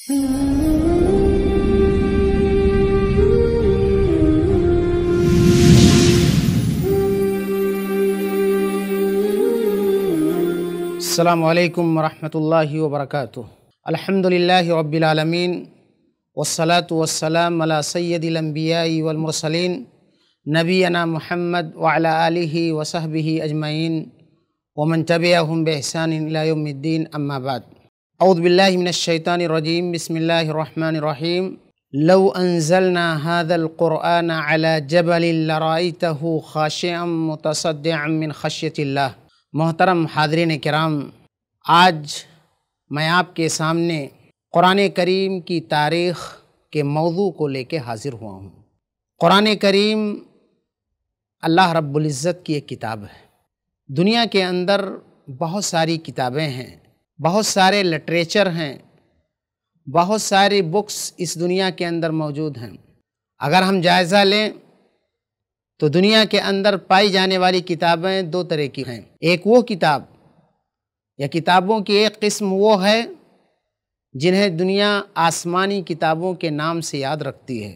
السلام عليكم ورحمة الله وبركاته الحمد لله رب العالمين والصلاة والسلام على سيد الأنبياء والمرسلين نبينا محمد وعلى آله وصحبه أجمعين ومن تبعهم بإحسان إلى يوم الدين أما بعد अउदबिल्लिमिनशैतानरजीम बसमीम लव अनजलना हादल क़ुरान अला जबलरातह खाशम मुतसदमिन खशतिल्ला मोहतरम हादरीन कराम आज मैं आपके सामने क़ुरान करीम की तारीख़ के मौजू को लेकर हाज़िर हुआ हूँ क़ुरान करीम अल्लाह रब्बुल्ज़त की एक किताब है दुनिया के अंदर बहुत सारी किताबें हैं बहुत सारे लिटरेचर हैं बहुत सारी बुक्स इस दुनिया के अंदर मौजूद हैं अगर हम जायज़ा लें तो दुनिया के अंदर पाई जाने वाली किताबें दो तरह की हैं एक वो किताब या किताबों की एक किस्म वो है जिन्हें दुनिया आसमानी किताबों के नाम से याद रखती है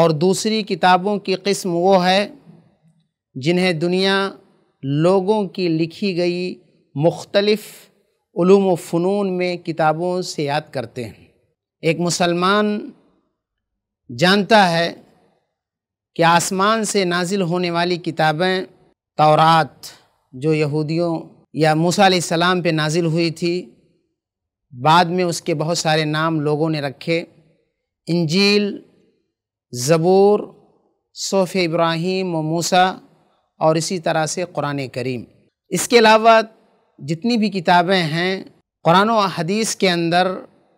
और दूसरी किताबों की किस्म वो है जिन्हें दुनिया लोगों की लिखी गई मुख्तलफ़ ूम फ़नून में किताबों से याद करते हैं एक मुसलमान जानता है कि आसमान से नाजिल होने वाली किताबें तौरात जो यहूदियों या मूसा सलाम पे नाजिल हुई थी बाद में उसके बहुत सारे नाम लोगों ने रखे इंजील ज़बूर सोफ़ इब्राहिम व मूसा और इसी तरह से कुरान करीम इसके अलावा जितनी भी किताबें हैं कुरान और हदीस के अंदर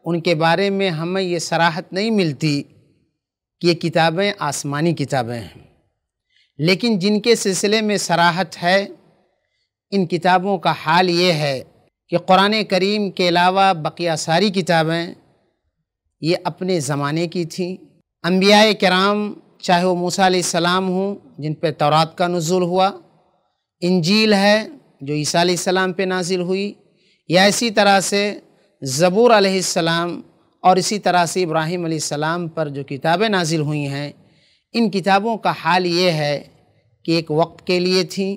उनके बारे में हमें ये सराहत नहीं मिलती कि ये किताबें आसमानी किताबें हैं लेकिन जिनके सिलसिले में सराहत है इन किताबों का हाल ये है कि कुरान करीम के अलावा बकिया सारी किताबें ये अपने ज़माने की थीं अम्बिया कराम चाहे वो मूसा सलाम हों जिन पर तौरात का नज़ुल हुआ इंजील है जो ईसा सलाम पे नाजिल हुई या इसी तरह से ज़बूर सलाम और इसी तरह से इब्राहिम सलाम पर जो किताबें नाजिल हुई हैं इन किताबों का हाल ये है कि एक वक्त के लिए थी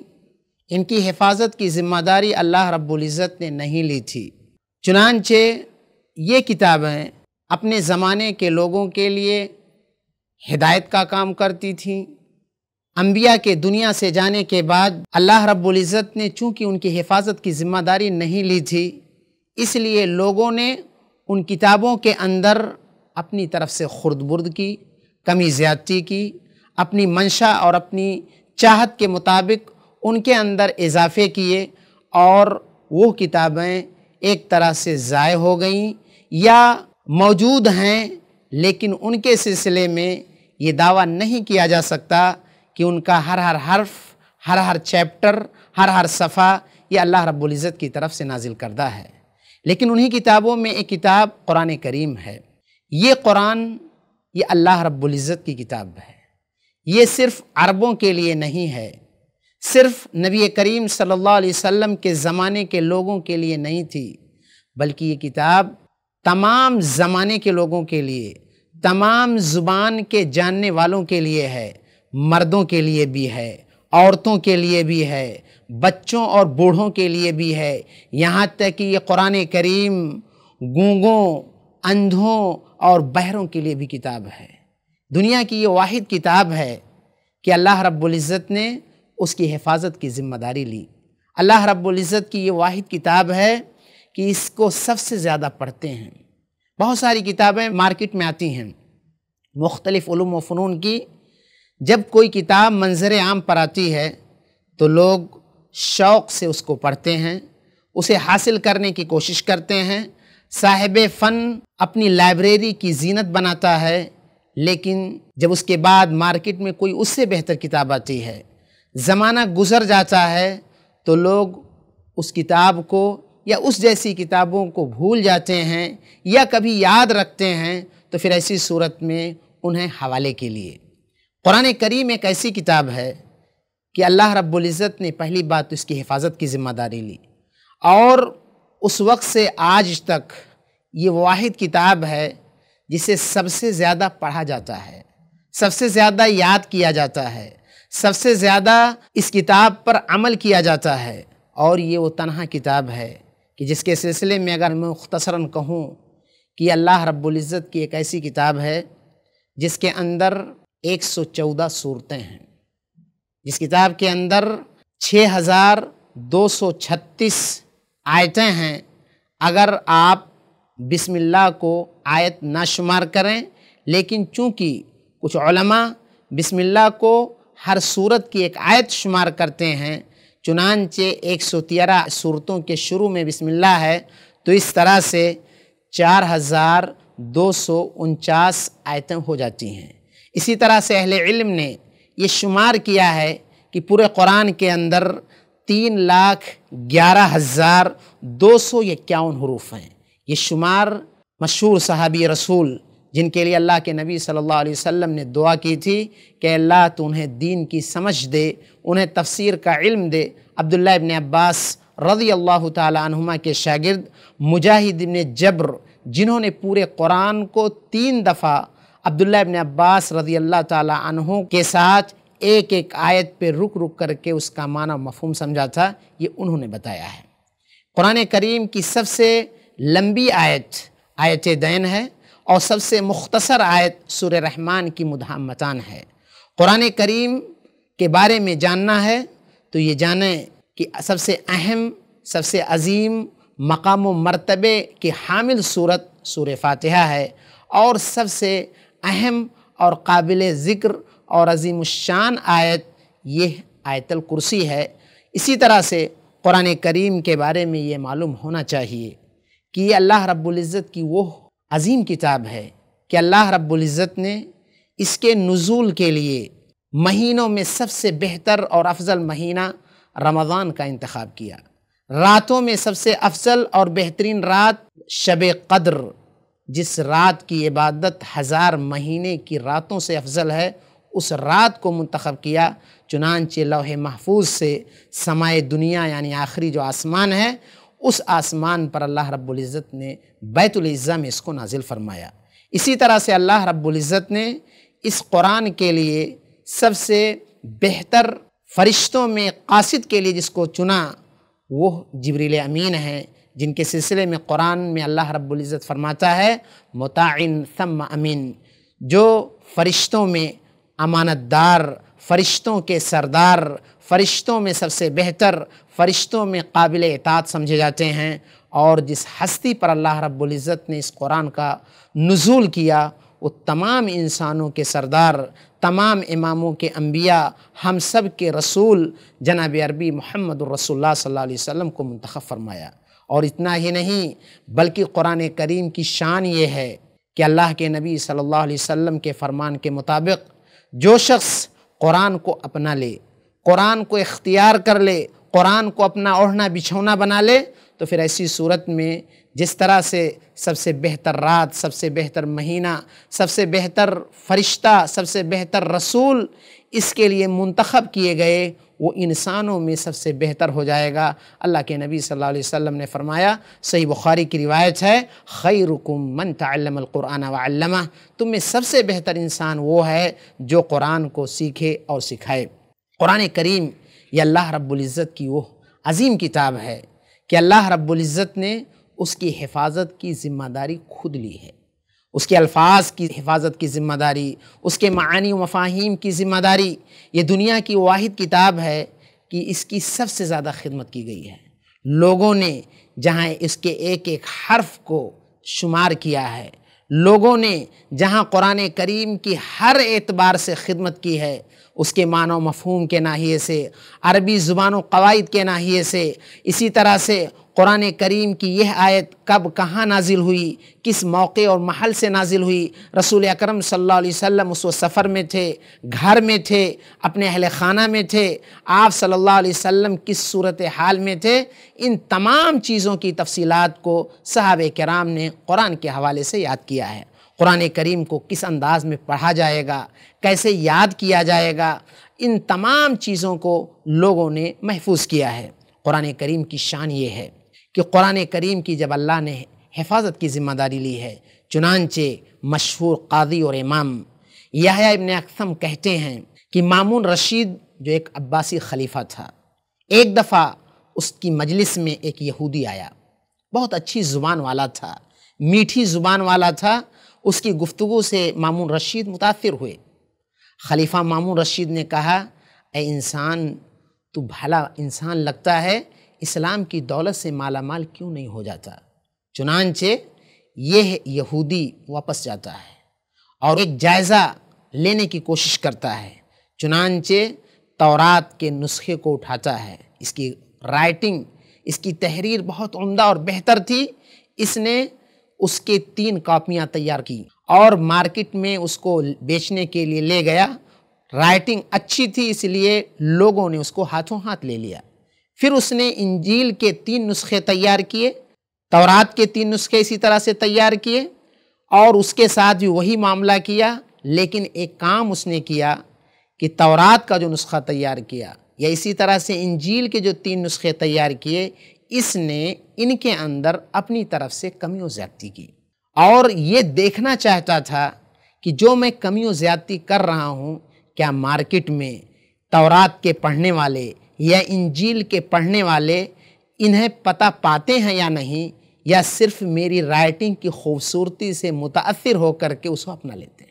इनकी हिफाजत की ज़िम्मेदारी अल्लाह रब्ज़त ने नहीं ली थी चुनानचे ये किताबें अपने ज़माने के लोगों के लिए हिदायत का काम करती थीं अम्बिया के दुनिया से जाने के बाद अल्लाह रब्ज़त ने चूँकि उनकी हिफाजत की ज़िम्मेदारी नहीं ली थी इसलिए लोगों ने उन किताबों के अंदर अपनी तरफ से बुर्द की कमी ज़्यादती की अपनी मंशा और अपनी चाहत के मुताबिक उनके अंदर इजाफे किए और वो किताबें एक तरह से ज़ाय हो गईं या मौजूद हैं लेकिन उनके सिलसिले में ये दावा नहीं किया जा सकता कि उनका हर हर हर्फ हर हर चैप्टर हर हर सफ़ा ये अल्लाह रब्ज़त की तरफ से नाजिल करदा है लेकिन उन्हीं किताबों में एक किताब कुरान करीम है ये कुरान ये अल्लाह रब्ज़त की किताब है ये सिर्फ़ अरबों के लिए नहीं है सिर्फ नबी करीम सल्लल्लाहु अलैहि वसल्लम के ज़माने के लोगों के लिए नहीं थी बल्कि ये किताब तमाम ज़माने के लोगों के लिए तमाम ज़ुबान के जानने वालों के लिए है मर्दों के लिए भी है औरतों के लिए भी है बच्चों और बूढ़ों के लिए भी है यहाँ तक कि ये कुरान करीम गूंगों अंधों और बहरों के लिए भी किताब है दुनिया की ये वाहिद किताब है कि अल्लाह रब्ज़त ने उसकी हिफाजत की ज़िम्मेदारी ली अल्लाह रब्ज़त की ये वाहिद किताब है कि इसको सबसे ज़्यादा पढ़ते हैं बहुत सारी किताबें मार्केट में आती हैं मुख्तलिफ़ फ़नून की जब कोई किताब मंजर आम पर आती है तो लोग शौक़ से उसको पढ़ते हैं उसे हासिल करने की कोशिश करते हैं साहिब फ़न अपनी लाइब्रेरी की जीनत बनाता है लेकिन जब उसके बाद मार्केट में कोई उससे बेहतर किताब आती है ज़माना गुजर जाता है तो लोग उस किताब को या उस जैसी किताबों को भूल जाते हैं या कभी याद रखते हैं तो फिर ऐसी सूरत में उन्हें हवाले के लिए कुरान करीम एक ऐसी किताब है कि अल्लाह रब्ज़त ने पहली बात तो इसकी हिफाजत की ज़िम्मेदारी ली और उस वक्त से आज तक ये वाहिद किताब है जिसे सबसे ज़्यादा पढ़ा जाता है सबसे ज़्यादा याद किया जाता है सबसे ज़्यादा इस किताब पर अमल किया जाता है और ये वो तनहा किताब है कि जिसके सिलसिले में अगर मैं मुख्तसरा कहूँ कि अल्लाह रब्ज़त की एक ऐसी किताब है जिसके अंदर एक सौ चौदह सूरतें हैं इस किताब के अंदर छः हज़ार दो सौ छत्तीस आयतें हैं अगर आप बिस्मिल्लाह को आयत ना शुमार करें लेकिन चूंकि कुछ बिस्मिल्लाह को हर सूरत की एक आयत शुमार करते हैं चुनानचे एक सौ तेरह सूरतों के शुरू में बिस्मिल्लाह है तो इस तरह से चार हज़ार दो सौ उनचास आयतें हो जाती हैं इसी तरह से अहल इल्म ने ये शुमार किया है कि पूरे कुरान के अंदर तीन लाख ग्यारह हज़ार दो सौ इक्यावन हरूफ हैं ये शुमार मशहूर सहाबी रसूल जिनके लिए अल्लाह के नबी सल्लल्लाहु अलैहि वसल्लम ने दुआ की थी कि अल्लाह तो उन्हें दीन की समझ दे उन्हें तफसीर का इल्म दे अब्दुल्ला इबन अब्बास रज़ी अल्लाह तुमा के शागिर्द मुजाहिद इबन जब्र जिन्होंने पूरे कुरान को तीन दफ़ा अब्दुल्ला इबन अब्बास रजी अल्लाह तहों के साथ एक एक आयत पे रुक रुक करके उसका माना मफहम समझा था ये उन्होंने बताया है कुरान करीम की सबसे लंबी आयत आयत दैन है और सबसे मुख्तसर आयत सुर रहमान की मुदहमतान है कुरान करीम के बारे में जानना है तो ये जाने कि सबसे अहम सबसे अजीम मकाम मरतबे के हामिल सूरत सूर फातहा है और सबसे अहम और काबिल ज़िक्र और अजीमशान आयत यह आयतल कुर्सी है इसी तरह से क़ुरान करीम के बारे में ये मालूम होना चाहिए कि ये अल्लाह रब्ज़त की वो अजीम किताब है कि अल्लाह रब्ज़त ने इसके नज़ुल के लिए महीनों में सबसे बेहतर और अफजल महीना रमज़ान का इंतखब किया रातों में सबसे अफजल और बेहतरीन रात शब कद्र जिस रात की इबादत हज़ार महीने की रातों से अफजल है उस रात को मंतखब किया चुनानच लौह महफूज से समाए दुनिया यानी आखिरी जो आसमान है उस आसमान पर अल्लाह रब्ज़त ने बैतुल्ज़ा में इसको नाजिल फरमाया इसी तरह से अल्लाह रब्ज़त ने इस कुरान के लिए सबसे बेहतर फरिश्तों में कासद के लिए जिसको चुना वो जबरील अमीन हैं जिनके सिलसिले में कुरान में अल्लाह रब्ज़त फरमाता है मुताइन सम अमीन जो फ़रिश्तों में अमानतदार फ़रिश्तों के सरदार फ़रिश्तों में सबसे बेहतर फ़रिश्तों में काबिल एतात समझे जाते हैं और जिस हस्ती पर अल्लाह रब्ज़त ने इस कुरान का नज़ुल किया वो तमाम इंसानों के सरदार तमाम इमामों के अम्बिया हम सब के रसूल जनाब अरबी मोहम्मद रसोल्ला सल्ला वसम को मंतखब फरमाया और इतना ही नहीं बल्कि कुरान करीम की शान ये है कि अल्लाह के नबी सल्लल्लाहु अलैहि वसल्लम के फरमान के मुताबिक जो शख्स कुरान को अपना ले कुरान को इख्तियार कर ले कुरान को अपना ओढ़ना बिछौना बना ले तो फिर ऐसी सूरत में जिस तरह से सबसे बेहतर रात सबसे बेहतर महीना सबसे बेहतर फरिश्ता सबसे बेहतर रसूल इसके लिए मंतखब किए गए वो इंसानों में सबसे बेहतर हो जाएगा अल्लाह के नबी सल्लल्लाहु अलैहि वसल्लम ने फरमाया सही बुखारी की रिवायत है खैरुकुम मन तल्लमकुरान वल्लमा तुम में सबसे बेहतर इंसान वो है जो कुरान को सीखे और सिखाए कुरान करीम ये अल्लाह रब्ज़त की वो अजीम किताब है कि अल्लाह रब्ज़त ने उसकी हिफाजत की ज़िम्मेदारी खुद ली है उसके अल्फाज की हिफाजत की ज़िम्मेदारी उसके मानी मफाहिम की ज़िम्मेदारी ये दुनिया की वाहिद किताब है कि इसकी सबसे ज़्यादा खिदमत की गई है लोगों ने जहाँ इसके एक एक हर्फ को शुमार किया है लोगों ने जहाँ क़ुरान करीम की हर एतबार से खिदमत की है उसके मानो मफहूम के नाहिए से अरबी ज़ुबान कवायद के नाहिए से इसी तरह से कुरान करीम की यह आयत कब कहाँ नाजिल हुई किस मौके और महल से नाजिल हुई रसूल अकरम सल्लल्लाहु अलैहि वसल्लम उस सफ़र में थे घर में थे अपने अहल खाना में थे आप सल्लल्लाहु अलैहि वसल्लम किस सूरत हाल में थे इन तमाम चीज़ों की तफसीलात को सहाब कराम ने कुरान के हवाले से याद किया है कुरान करीम को किस अंदाज़ में पढ़ा जाएगा कैसे याद किया जाएगा इन तमाम चीज़ों को लोगों ने महफूज किया है क़ुरान करीम की शान ये है कि क़ुरान करीम की जब अल्लाह ने हिफाजत की ज़िम्मेदारी ली है चुनानचे मशहूर कादी और इमाम याया इबन अकसम कहते हैं कि मामून रशीद जो एक अब्बासी खलीफा था एक दफ़ा उसकी मजलिस में एक यहूदी आया बहुत अच्छी ज़ुबान वाला था मीठी ज़ुबान वाला था उसकी गुफ्तु से मामून रशीद मुतासर हुए खलीफा मामू रशीद ने कहा ए इंसान तू भला इंसान लगता है इस्लाम की दौलत से माला माल क्यों नहीं हो जाता चुनानचे यह यहूदी वापस जाता है और एक जायज़ा लेने की कोशिश करता है चुनानचे तौरात के नुस्खे को उठाता है इसकी राइटिंग इसकी तहरीर बहुत उम्दा और बेहतर थी इसने उसके तीन कापियाँ तैयार की और मार्केट में उसको बेचने के लिए ले गया राइटिंग अच्छी थी इसलिए लोगों ने उसको हाथों हाथ ले लिया फिर उसने इंजील के तीन नुस्खे तैयार किए तौरात के तीन नुस्खे इसी तरह से तैयार किए और उसके साथ भी वही मामला किया लेकिन एक काम उसने किया कि तौरात का जो नुस्खा तैयार किया या इसी तरह से इंजील के जो तीन नुस्खे तैयार किए इसने इनके अंदर अपनी तरफ से कमी ज़्यादती की और ये देखना चाहता था कि जो मैं कमियों ज़्यादती कर रहा हूँ क्या मार्केट में तौरात के पढ़ने वाले या इंजील के पढ़ने वाले इन्हें पता पाते हैं या नहीं या सिर्फ मेरी राइटिंग की खूबसूरती से मुतासर होकर के उसको अपना लेते हैं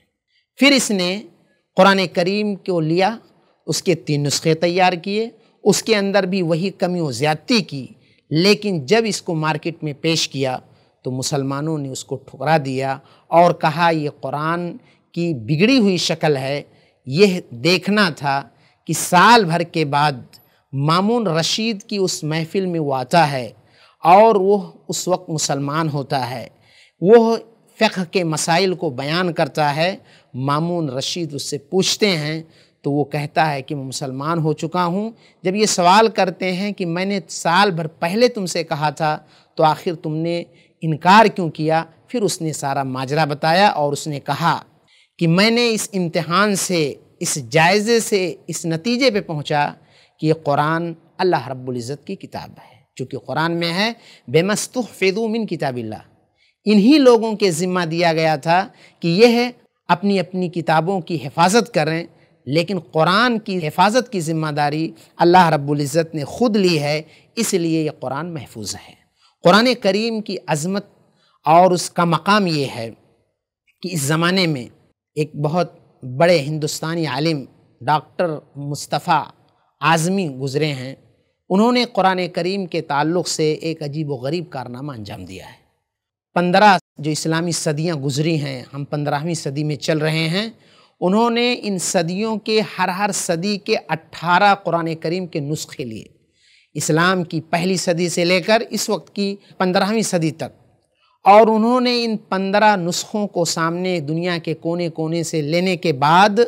फिर इसने कुरान करीम को लिया उसके तीन नुस्खे तैयार किए उसके अंदर भी वही कमी व ज़्यादती की लेकिन जब इसको मार्केट में पेश किया तो मुसलमानों ने उसको ठुकरा दिया और कहा ये कुरान की बिगड़ी हुई शक्ल है यह देखना था कि साल भर के बाद मामून रशीद की उस महफ़िल में वो आता है और वह उस वक्त मुसलमान होता है वह फ़िक्र के मसाइल को बयान करता है मामून रशीद उससे पूछते हैं तो वो कहता है कि मैं मुसलमान हो चुका हूँ जब ये सवाल करते हैं कि मैंने साल भर पहले तुमसे कहा था तो आखिर तुमने इनकार क्यों किया फिर उसने सारा माजरा बताया और उसने कहा कि मैंने इस इम्तहान से इस जायज़े से इस नतीजे पे पहुंचा कि ये कुरान अल्लाह रब्ज़त की किताब है चूँकि कुरान में है बेमस्तु मिन किताबिल्ला इन्हीं लोगों के ज़िम्मा दिया गया था कि यह अपनी अपनी किताबों की हिफाजत करें लेकिन कुरान की हिफाजत की ज़िम्मेदारी अल्लाह इज़्ज़त ने ख़ुद ली है इसलिए यह कुरान महफूज है क़ुरान करीम की अज़मत और उसका मकाम ये है कि इस ज़माने में एक बहुत बड़े हिंदुस्तानी आलिम डॉक्टर मुस्तफ़ा आज़मी गुज़रे हैं उन्होंने क़ुरान करीम के ताल्लुक़ से एक अजीब व गरीब कारनामा अंजाम दिया है पंद्रह जो इस्लामी सदियाँ गुज़री हैं हम पंद्रहवीं सदी में चल रहे हैं उन्होंने इन सदियों के हर हर सदी के अट्ठारह कुरान करीम के नुस्खे लिए इस्लाम की पहली सदी से लेकर इस वक्त की पंद्रहवीं सदी तक और उन्होंने इन पंद्रह नुस्खों को सामने दुनिया के कोने कोने से लेने के बाद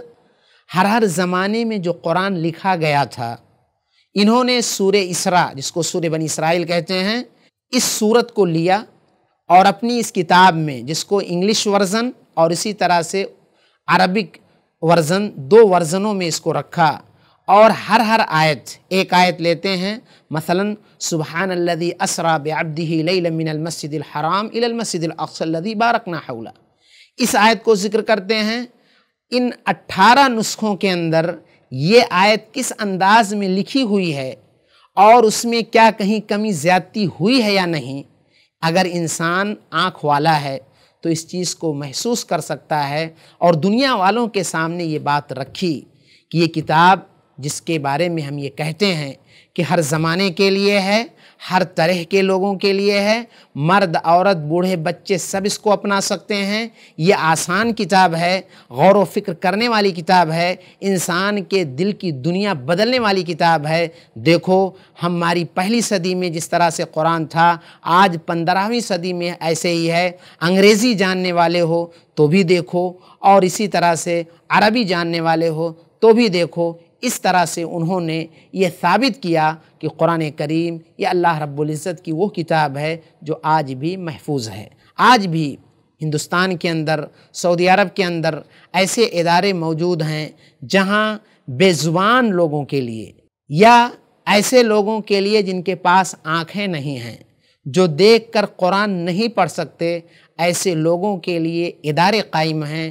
हर हर ज़माने में जो कुरान लिखा गया था इन्होंने सूर्य इसरा जिसको सूर्य बन इसराइल कहते हैं इस सूरत को लिया और अपनी इस किताब में जिसको इंग्लिश वर्ज़न और इसी तरह से अरबिक वर्ज़न दो वर्ज़नों में इसको रखा और हर हर आयत एक आयत लेते हैं मसलन सुबहान लदी असरा बेअबदीमिनमसदराम इलमसदीक़सदी बारकना हौला इस आयत को ज़िक्र करते हैं इन अट्ठारह नुस्खों के अंदर ये आयत किस अंदाज में लिखी हुई है और उसमें क्या कहीं कमी ज़्यादती हुई है या नहीं अगर इंसान आँख वाला है तो इस चीज़ को महसूस कर सकता है और दुनिया वालों के सामने ये बात रखी कि ये किताब जिसके बारे में हम ये कहते हैं कि हर ज़माने के लिए है हर तरह के लोगों के लिए है मर्द औरत बूढ़े बच्चे सब इसको अपना सकते हैं ये आसान किताब है गौर व फिक्र करने वाली किताब है इंसान के दिल की दुनिया बदलने वाली किताब है देखो हमारी पहली सदी में जिस तरह से कुरान था आज पंद्रहवीं सदी में ऐसे ही है अंग्रेज़ी जानने वाले हो तो भी देखो और इसी तरह से अरबी जानने वाले हो तो भी देखो इस तरह से उन्होंने ये साबित किया कि कुरान करीम ये अल्लाह रब्ज़त की वो किताब है जो आज भी महफूज है आज भी हिंदुस्तान के अंदर सऊदी अरब के अंदर ऐसे इदारे मौजूद हैं जहाँ बेजुबान लोगों के लिए या ऐसे लोगों के लिए जिनके पास आँखें नहीं हैं जो देख कर कुरान नहीं पढ़ सकते ऐसे लोगों के लिए इदारे कायम हैं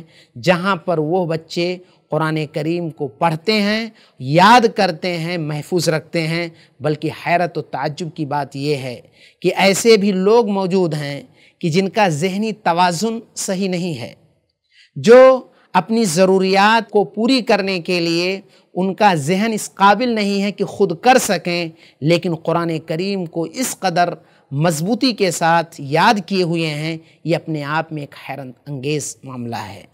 जहाँ पर वो बच्चे कुरान करीम को पढ़ते हैं याद करते हैं महफूज रखते हैं बल्कि हैरत व ताजुब की बात यह है कि ऐसे भी लोग मौजूद हैं कि जिनका जहनी तोज़ुन सही नहीं है जो अपनी ज़रूरियात को पूरी करने के लिए उनका जहन इस काबिल नहीं है कि खुद कर सकें लेकिन कुरान करीम को इस कदर मजबूती के साथ याद किए हुए हैं ये अपने आप में एक हैरत अंगेज़ मामला है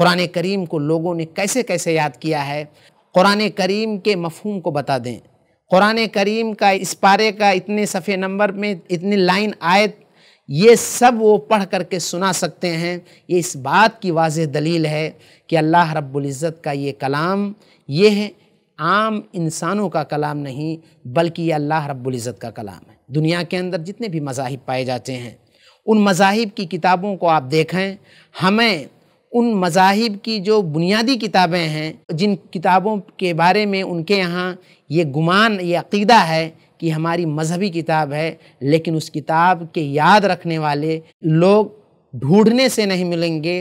कुरान करीम को लोगों ने कैसे कैसे याद किया है कुरान करीम के मफहम को बता दें कुरान करीम का इस पारे का इतने सफ़े नंबर में इतनी लाइन आयत ये सब वो पढ़ करके सुना सकते हैं ये इस बात की वाज दलील है कि अल्लाह रब्ज़त का ये कलाम ये है आम इंसानों का कलाम नहीं बल्कि ये अल्लाह रब्ज़त का कलाम है दुनिया के अंदर जितने भी मजाहिब पाए जाते हैं उन मजाहिब की किताबों को आप देखें हमें उन मजाहिब की जो बुनियादी किताबें हैं जिन किताबों के बारे में उनके यहाँ ये गुमान ये अकीदा है कि हमारी मजहबी किताब है लेकिन उस किताब के याद रखने वाले लोग ढूंढने से नहीं मिलेंगे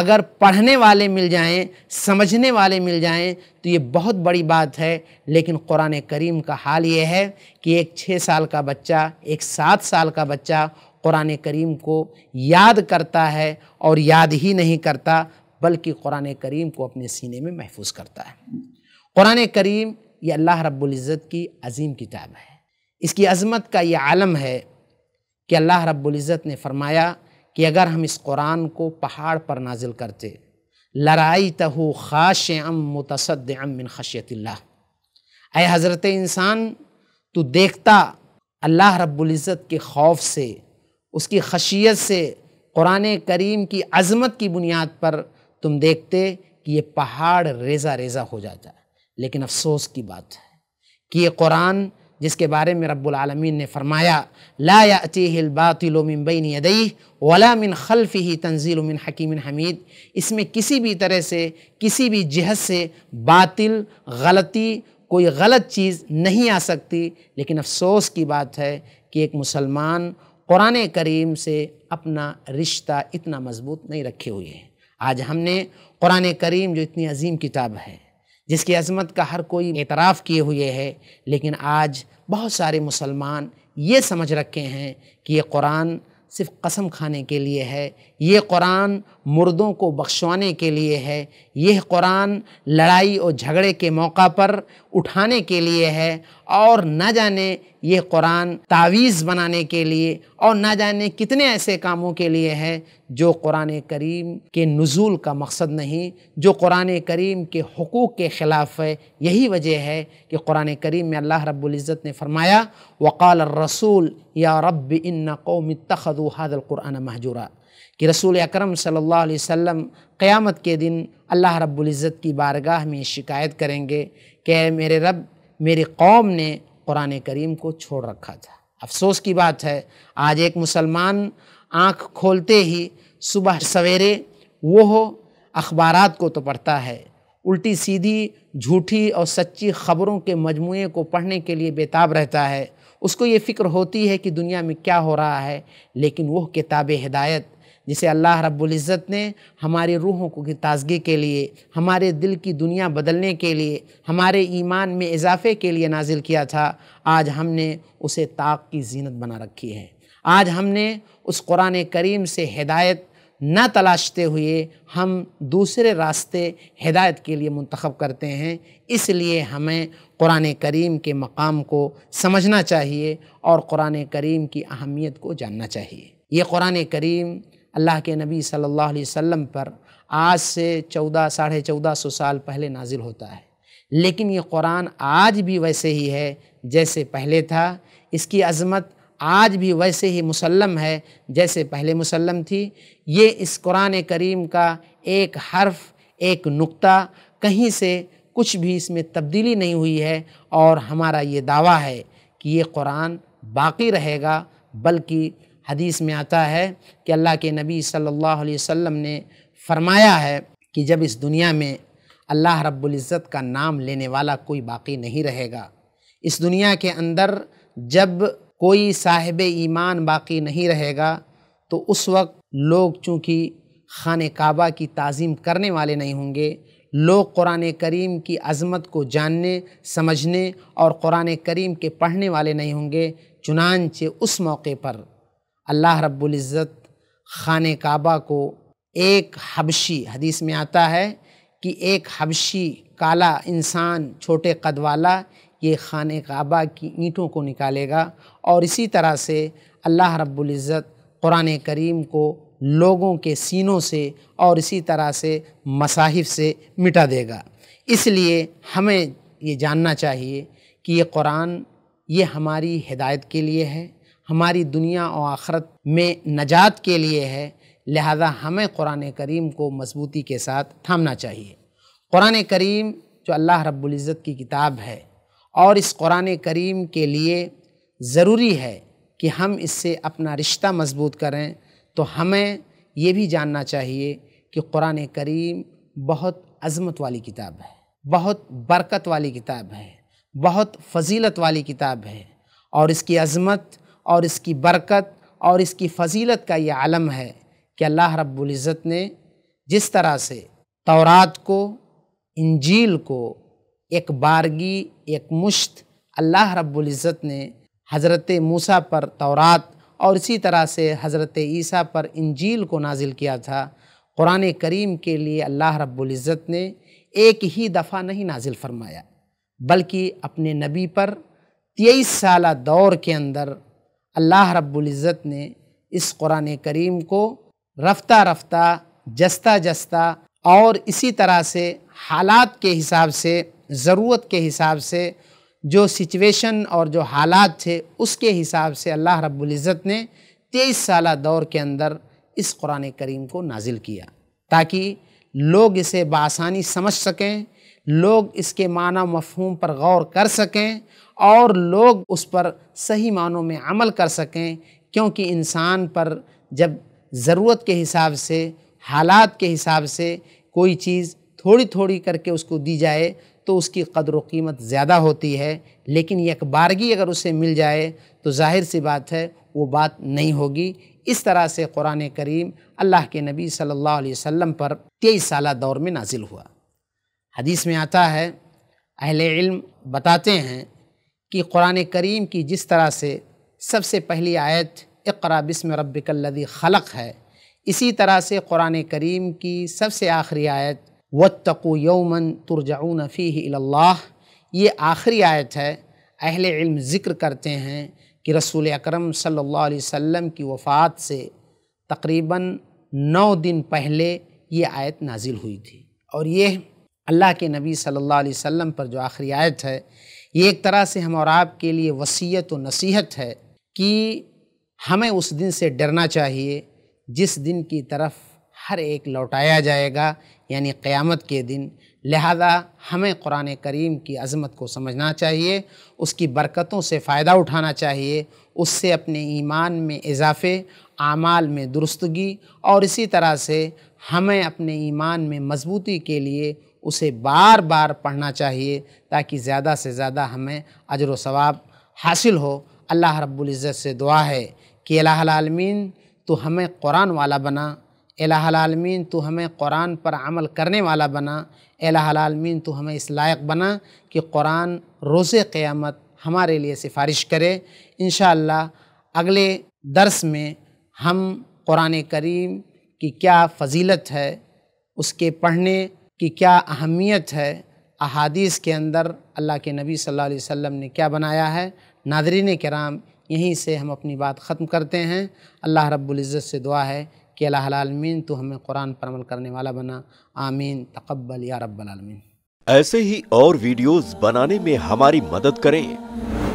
अगर पढ़ने वाले मिल जाएं समझने वाले मिल जाएं तो ये बहुत बड़ी बात है लेकिन कुरान करीम का हाल ये है कि एक छः साल का बच्चा एक सात साल का बच्चा क़ुरान करीम को याद करता है और याद ही नहीं करता बल्कि क़ुरान करीम को अपने सीने में महफूज करता है क़ुरान करीम ये अल्लाह रब्ज़त की अजीम किताब है इसकी अजमत का ये आलम है कि अल्लाह रब्ज़त ने फ़रमाया कि अगर हम इस कुरान को पहाड़ पर नाजिल करते लड़ाई तहु खाश अम मुतसद अमिन खशियतिल्ला अय हज़रत इंसान तो देखता अल्लाह रब्ज़त के खौफ से उसकी खशियत से क़ुरान करीम की अज़मत की बुनियाद पर तुम देखते कि ये पहाड़ रेज़ा रेज़ा हो जाता है लेकिन अफसोस की बात है कि ये कुरान जिसके बारे में रब्लमीन ने फ़रमाया ला यातिलबातिलमिन यदई वला मिन खलफ़ ही तंजील मिन हकीम हमीद इसमें किसी भी तरह से किसी भी जहत से बातिल गलती कोई गलत चीज़ नहीं आ सकती लेकिन अफसोस की बात है कि एक मुसलमान क़ुरान करीम से अपना रिश्ता इतना मज़बूत नहीं रखे हुए हैं आज हमने क़ुरान करीम जो इतनी अजीम किताब है जिसकी अजमत का हर कोई एतराफ़ किए हुए है लेकिन आज बहुत सारे मुसलमान ये समझ रखे हैं कि ये कुरान सिर्फ कसम खाने के लिए है ये कुरान मुर्दों को बख्शवाने के लिए है यह कुरान लड़ाई और झगड़े के मौका पर उठाने के लिए है और ना जाने ये कुरान तावीज़ बनाने के लिए और ना जाने कितने ऐसे कामों के लिए है जो कुरान करीम के नज़ुल का मकसद नहीं जो कुरान करीम के हकूक़ के ख़िलाफ़ है यही वजह है कि कुरान करीम में अल्लाह रब्ज़त ने फ़रमाया वक़ाल रसूल या रब इन कौम तखदू हादल कुरान महजूरा कि रसूल अकरम सल्लल्लाहु अलैहि वसल्लम क़यामत के दिन अल्लाह रब्ज़त की बारगाह में शिकायत करेंगे कि मेरे रब मेरी कौम ने कुरान करीम को छोड़ रखा था अफसोस की बात है आज एक मुसलमान आँख खोलते ही सुबह सवेरे वो हो अखबार को तो पढ़ता है उल्टी सीधी झूठी और सच्ची खबरों के मजमू को पढ़ने के लिए बेताब रहता है उसको ये फ़िक्र होती है कि दुनिया में क्या हो रहा है लेकिन वह किताब हिदायत जिसे अल्लाह इज़्ज़त ने हमारे रूहों को की ताजगी के लिए हमारे दिल की दुनिया बदलने के लिए हमारे ईमान में इजाफ़े के लिए नाजिल किया था आज हमने उसे ताक की जीनत बना रखी है आज हमने उस कुरान करीम से हिदायत न तलाशते हुए हम दूसरे रास्ते हिदायत के लिए मंतखब करते हैं इसलिए हमें कुरान करीम के मकाम को समझना चाहिए और कुरान करीम की अहमियत को जानना चाहिए ये कुरान करीम अल्लाह के नबी सल्लल्लाहु अलैहि वसल्लम पर आज से चौदह साढ़े चौदह सौ साल पहले नाजिल होता है लेकिन ये कुरान आज भी वैसे ही है जैसे पहले था इसकी अजमत आज भी वैसे ही मुसलम है जैसे पहले मुसलम थी ये इस कुरान करीम का एक हर्फ एक नुक्ता कहीं से कुछ भी इसमें तब्दीली नहीं हुई है और हमारा ये दावा है कि ये कुरान बाकी रहेगा बल्कि हदीस में आता है कि अल्लाह के नबी सल्लल्लाहु अलैहि वसल्लम ने फरमाया है कि जब इस दुनिया में अल्लाह इज़्ज़त का नाम लेने वाला कोई बाकी नहीं रहेगा इस दुनिया के अंदर जब कोई साहिब ईमान बाकी नहीं रहेगा तो उस वक्त लोग चूँकि खान काबा की तज़ीम करने वाले नहीं होंगे लोग कुरान करीम की अज़मत को जानने समझने और कुरान करीम के पढ़ने वाले नहीं होंगे चुनानचे उस मौके पर अल्लाह इज़्ज़त ख़ान काबा को एक हबशी हदीस में आता है कि एक हबशी काला इंसान छोटे कद वाला ये खान काबा की ईंटों को निकालेगा और इसी तरह से अल्लाह इज़्ज़त क़ुरान करीम को लोगों के सीनों से और इसी तरह से मसाहिफ से मिटा देगा इसलिए हमें ये जानना चाहिए कि ये कुरान ये हमारी हिदायत के लिए है हमारी दुनिया और आखरत में नजात के लिए है लिहाजा हमें कुरान करीम को मजबूती के साथ थामना चाहिए कुरान करीम जो अल्लाह रब्ज़त की किताब है और इस कुरान करीम के लिए ज़रूरी है कि हम इससे अपना रिश्ता मजबूत करें तो हमें ये भी जानना चाहिए कि कुरान करीम बहुत अज़मत वाली किताब है बहुत बरकत वाली किताब है बहुत फजीलत वाली किताब है और इसकी अज़मत और इसकी बरकत और इसकी फजीलत का ये आलम है कि अल्लाह रब्ज़त ने जिस तरह से तौरात को इंजील को एक बारगी एक मुश्त अल्लाह रब्ज़त ने हज़रत मूसा पर तौरात और इसी तरह से हज़रत ईसा पर इंजील को नाजिल किया था क़ुरान करीम के लिए अल्लाह रब्ज़त ने एक ही दफ़ा नहीं नाजिल फरमाया बल्कि अपने नबी पर तेईस साल दौर के अंदर अल्लाह रब्ज़त ने इस कुरान करीम को रफ्ता रफ्ता जस्ता जस्ता और इसी तरह से हालात के हिसाब से ज़रूरत के हिसाब से जो सिचुएशन और जो हालात थे उसके हिसाब से अल्लाह रब्ज़त ने तेईस साल दौर के अंदर इस कुरान करीम को नाजिल किया ताकि लोग इसे बासानी समझ सकें लोग इसके माना मफहूम पर गौर कर सकें और लोग उस पर सही मानों में अमल कर सकें क्योंकि इंसान पर जब ज़रूरत के हिसाब से हालात के हिसाब से कोई चीज़ थोड़ी थोड़ी करके उसको दी जाए तो उसकी कदर व कीमत ज़्यादा होती है लेकिन यकबारगी अगर उसे मिल जाए तो जाहिर सी बात है वो बात नहीं होगी इस तरह से कुरान करीम अल्लाह के नबी सल्लल्लाहु अलैहि वसल्लम पर तेईस साल दौर में नाजिल हुआ हदीस में आता है अहले इल्म बताते हैं कि कुरान करीम की जिस तरह से सबसे पहली आयत इकरा बिस्म रबिकल्लदी खलक है इसी तरह से कुरान करीम की सबसे आखिरी आयत वत्तु यौमन तुरजाऊन फ़ी अल्लाह ये आखिरी आयत है अहल इल्म ज़िक्र करते हैं कि रसूल अकरम सल्लल्लाहु अलैहि वसल्लम की वफ़ात से तकरीबन नौ दिन पहले ये आयत नाजिल हुई थी और ये अल्लाह के नबी सल्लल्लाहु अलैहि वसल्लम पर जो आखिरी आयत है ये एक तरह से हम और आपके लिए वसीयत व नसीहत है कि हमें उस दिन से डरना चाहिए जिस दिन की तरफ हर एक लौटाया जाएगा यानी क़यामत के दिन लिहाजा हमें कुरान करीम की अज़मत को समझना चाहिए उसकी बरकतों से फ़ायदा उठाना चाहिए उससे अपने ईमान में इजाफ़े आमाल में दुरुस्तगी और इसी तरह से हमें अपने ईमान में मजबूती के लिए उसे बार बार पढ़ना चाहिए ताकि ज़्यादा से ज़्यादा हमें अजर सवाब हासिल हो अल्लाह रब्बुल इज़्ज़त से दुआ है कि आलमीन तो हमें कुरान वाला बना आलमीन तो हमें कुरान पर अमल करने वाला बना आलमीन तो हमें इस लायक बना कि कुरान रोज़ क़यामत हमारे लिए सिफारिश करे इन अगले दर्स में हम कुरान करीम की क्या फजीलत है उसके पढ़ने कि क्या अहमियत है अहादीस के अंदर अल्लाह के नबी सल्लल्लाहु अलैहि वसल्लम ने क्या बनाया है नादरीन कराम यहीं से हम अपनी बात ख़त्म करते हैं अल्लाह रब्ज़त से दुआ है कि अल्लामीन तो हमें कुरान पर अमल करने वाला बना आमीन तकबल या रब्बालमीन ऐसे ही और वीडियोस बनाने में हमारी मदद करें